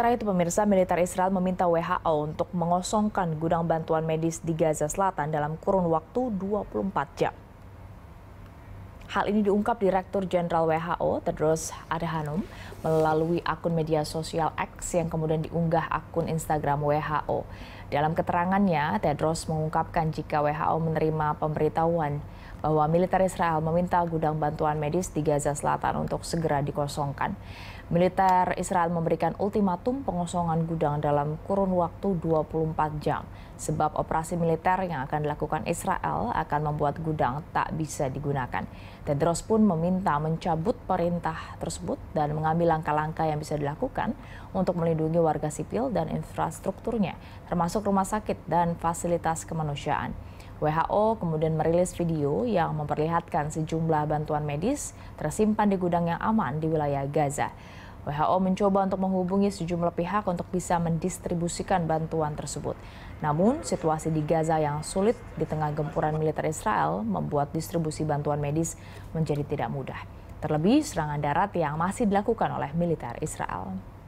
Sementara itu pemirsa militer Israel meminta WHO untuk mengosongkan gudang bantuan medis di Gaza Selatan dalam kurun waktu 24 jam. Hal ini diungkap Direktur Jenderal WHO Tedros Adhanom melalui akun media sosial X yang kemudian diunggah akun Instagram WHO. Dalam keterangannya, Tedros mengungkapkan jika WHO menerima pemberitahuan bahwa militer Israel meminta gudang bantuan medis di Gaza Selatan untuk segera dikosongkan. Militer Israel memberikan ultimatum pengosongan gudang dalam kurun waktu 24 jam, sebab operasi militer yang akan dilakukan Israel akan membuat gudang tak bisa digunakan. Tedros pun meminta mencabut perintah tersebut dan mengambil langkah-langkah yang bisa dilakukan untuk melindungi warga sipil dan infrastrukturnya, termasuk rumah sakit dan fasilitas kemanusiaan. WHO kemudian merilis video yang memperlihatkan sejumlah bantuan medis tersimpan di gudang yang aman di wilayah Gaza. WHO mencoba untuk menghubungi sejumlah pihak untuk bisa mendistribusikan bantuan tersebut. Namun, situasi di Gaza yang sulit di tengah gempuran militer Israel membuat distribusi bantuan medis menjadi tidak mudah. Terlebih serangan darat yang masih dilakukan oleh militer Israel.